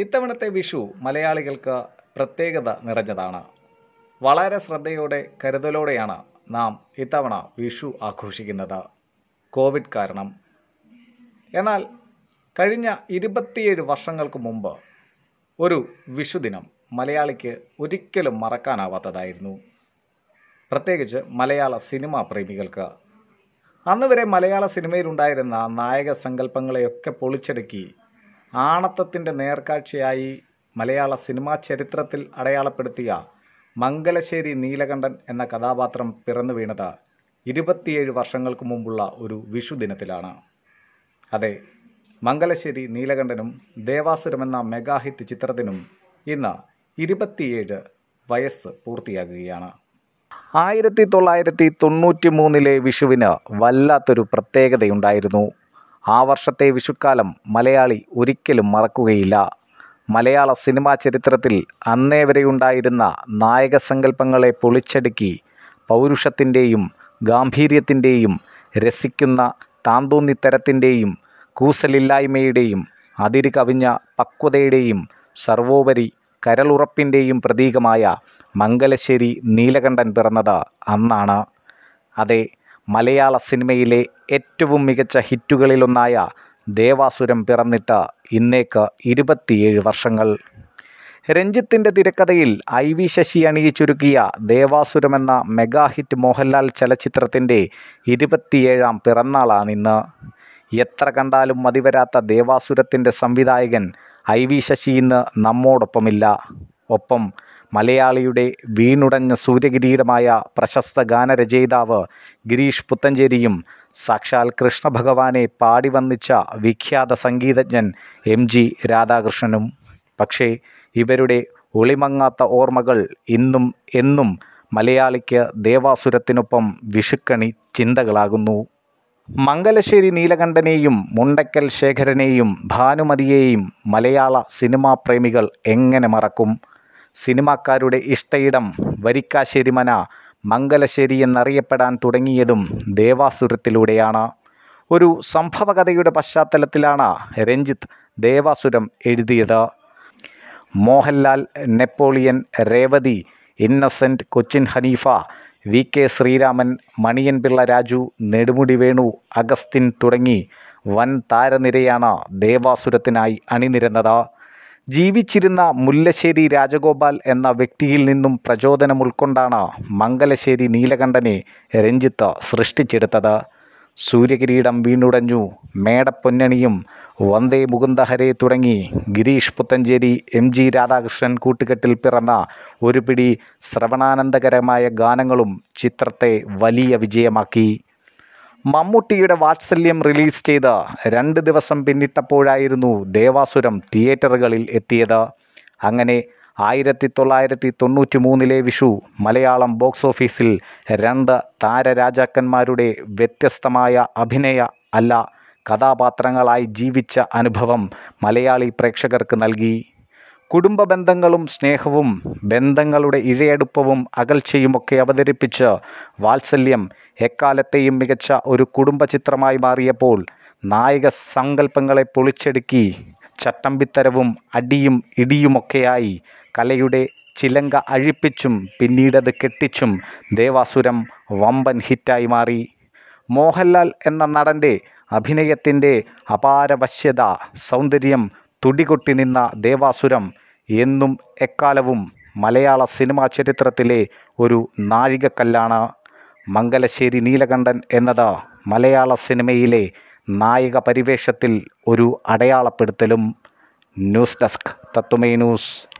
ഇത്തവണത്തെ വിഷു മലയാളികൾക്ക് പ്രത്യേകത നിറഞ്ഞതാണ് വളരെ ശ്രദ്ധയോടെ കരുതലോടെയാണ് നാം ഇത്തവണ വിഷു ആഘോഷിക്കുന്നത് കോവിഡ് കാരണം എന്നാൽ കഴിഞ്ഞ ഇരുപത്തിയേഴ് വർഷങ്ങൾക്ക് മുമ്പ് ഒരു വിഷുദിനം മലയാളിക്ക് ഒരിക്കലും മറക്കാനാവാത്തതായിരുന്നു പ്രത്യേകിച്ച് മലയാള സിനിമാ പ്രേമികൾക്ക് അന്ന് വരെ മലയാള സിനിമയിലുണ്ടായിരുന്ന നായക സങ്കല്പങ്ങളെയൊക്കെ പൊളിച്ചെടുക്കി ആണത്തത്തിൻ്റെ നേർക്കാഴ്ചയായി മലയാള സിനിമാ ചരിത്രത്തിൽ അടയാളപ്പെടുത്തിയ മംഗലശ്ശേരി നീലകണ്ഠൻ എന്ന കഥാപാത്രം പിറന്നു വീണത് ഇരുപത്തിയേഴ് വർഷങ്ങൾക്ക് മുമ്പുള്ള ഒരു വിഷു ദിനത്തിലാണ് അതെ മംഗലശ്ശേരി നീലകണ്ഠനും ദേവാസുരം എന്ന മെഗാഹിറ്റ് ചിത്രത്തിനും ഇന്ന് ഇരുപത്തിയേഴ് വയസ്സ് പൂർത്തിയാകുകയാണ് ആയിരത്തി തൊള്ളായിരത്തി തൊണ്ണൂറ്റി മൂന്നിലെ വിഷുവിന് വല്ലാത്തൊരു പ്രത്യേകതയുണ്ടായിരുന്നു ആ വർഷത്തെ വിഷുക്കാലം മലയാളി ഒരിക്കലും മറക്കുകയില്ല മലയാള സിനിമാ ചരിത്രത്തിൽ അന്നേ വരെയുണ്ടായിരുന്ന നായകസങ്കല്പങ്ങളെ പൊളിച്ചടുക്കി പൗരുഷത്തിൻ്റെയും ഗാംഭീര്യത്തിൻ്റെയും രസിക്കുന്ന താന്തോന്നിത്തരത്തിൻ്റെയും കൂസലില്ലായ്മയുടെയും അതിര് കവിഞ്ഞ പക്വതയുടെയും സർവോപരി കരളുറപ്പിൻ്റെയും പ്രതീകമായ മംഗലശ്ശേരി നീലകണ്ഠൻ പിറന്നത് അന്നാണ് അതെ മലയാള സിനിമയിലെ ഏറ്റവും മികച്ച ഹിറ്റുകളിലൊന്നായ ദേവാസുരം പിറന്നിട്ട് ഇന്നേക്ക് ഇരുപത്തിയേഴ് വർഷങ്ങൾ രഞ്ജിത്തിൻ്റെ തിരക്കഥയിൽ ഐ വി ശശി അണിയിച്ചൊരുക്കിയ ദേവാസുരം മെഗാ ഹിറ്റ് മോഹൻലാൽ ചലച്ചിത്രത്തിൻ്റെ ഇരുപത്തിയേഴാം പിറന്നാളാണിന്ന് എത്ര കണ്ടാലും മതിവരാത്ത ദേവാസുരത്തിൻ്റെ സംവിധായകൻ ഐ വി ശശി ഇന്ന് നമ്മോടൊപ്പമില്ല ഒപ്പം മലയാളിയുടെ വീണുടഞ്ഞ സൂര്യകിരീടമായ പ്രശസ്ത ഗാനരചയിതാവ് ഗിരീഷ് പുത്തഞ്ചേരിയും സാക്ഷാൽ കൃഷ്ണഭഗവാനെ പാടി വന്നിച്ച വിഖ്യാത സംഗീതജ്ഞൻ എം ജി രാധാകൃഷ്ണനും പക്ഷേ ഇവരുടെ ഒളിമങ്ങാത്ത ഓർമ്മകൾ ഇന്നും എന്നും മലയാളിക്ക് ദേവാസുരത്തിനൊപ്പം വിഷുക്കണി ചിന്തകളാകുന്നു മംഗലശ്ശേരി നീലകണ്ഠനെയും മുണ്ടക്കൽ ശേഖരനെയും ഭാനുമതിയെയും മലയാള സിനിമാ പ്രേമികൾ എങ്ങനെ മറക്കും സിനിമാക്കാരുടെ ഇഷ്ടയിടം വരിക്കാശ്ശേരി മന മംഗലശ്ശേരി എന്നറിയപ്പെടാൻ തുടങ്ങിയതും ദേവാസുരത്തിലൂടെയാണ് ഒരു സംഭവകഥയുടെ പശ്ചാത്തലത്തിലാണ് രഞ്ജിത്ത് ദേവാസുരം എഴുതിയത് Mohanlal Napoleon Revathi Innocent Cochin Haneefa V K Sreeraman Maniyan Pilla Raju Nedumudi Venu Augustine തുടങ്ങി വൻ താരനിരയാണ് ദേവാസുരത്തിനായി അണിനിരന്നത് ജീവിച്ചിരുന്ന മുല്ലശ്ശേരി രാജഗോപാൽ എന്ന വ്യക്തിയിൽ നിന്നും പ്രചോദനം ഉൾക്കൊണ്ടാണ് മംഗലശ്ശേരി നീലകണ്ഠനെ രഞ്ജിത്ത് സൃഷ്ടിച്ചെടുത്തത് സൂര്യകിരീടം വീണുടഞ്ഞു മേടപ്പൊന്നണിയും വന്ദേ മുകുന്ദഹരെ തുടങ്ങി ഗിരീഷ് പുത്തഞ്ചേരി എം ജി രാധാകൃഷ്ണൻ കൂട്ടുകെട്ടിൽ പിറന്ന ഒരു പിടി ശ്രവണാനന്ദകരമായ ഗാനങ്ങളും ചിത്രത്തെ വലിയ വിജയമാക്കി മമ്മൂട്ടിയുടെ വാത്സല്യം റിലീസ് ചെയ്ത് രണ്ട് ദിവസം പിന്നിട്ടപ്പോഴായിരുന്നു ദേവാസുരം തിയേറ്ററുകളിൽ എത്തിയത് അങ്ങനെ ആയിരത്തി തൊള്ളായിരത്തി തൊണ്ണൂറ്റി മൂന്നിലെ വിഷു മലയാളം ബോക്സ് ഓഫീസിൽ രണ്ട് താരരാജാക്കന്മാരുടെ വ്യത്യസ്തമായ അഭിനയ അല്ല കഥാപാത്രങ്ങളായി ജീവിച്ച അനുഭവം മലയാളി പ്രേക്ഷകർക്ക് നൽകി കുടുംബ ബന്ധങ്ങളും സ്നേഹവും ബന്ധങ്ങളുടെ ഇഴയടുപ്പവും അകൽച്ചയുമൊക്കെ അവതരിപ്പിച്ച് വാത്സല്യം എക്കാലത്തെയും മികച്ച ഒരു കുടുംബ ചിത്രമായി മാറിയപ്പോൾ നായക സങ്കല്പങ്ങളെ പൊളിച്ചെടുക്കി ചട്ടമ്പിത്തരവും അടിയും ഇടിയുമൊക്കെയായി കലയുടെ ചിലങ്ക അഴിപ്പിച്ചും പിന്നീടത് കെട്ടിച്ചും ദേവാസുരം വമ്പൻ ഹിറ്റായി മാറി മോഹൻലാൽ എന്ന നടൻ്റെ അഭിനയത്തിൻ്റെ അപാരവശ്യത സൗന്ദര്യം തുടികൊട്ടി നിന്ന ദേവാസുരം എന്നും എക്കാലവും മലയാള സിനിമാ ചരിത്രത്തിലെ ഒരു നാഴികക്കല്ലാണ് മംഗലശ്ശേരി നീലകണ്ഠൻ എന്നത് മലയാള സിനിമയിലെ നായിക പരിവേഷത്തിൽ ഒരു അടയാളപ്പെടുത്തലും ന്യൂസ് ഡെസ്ക് തത്തുമൈ ന്യൂസ്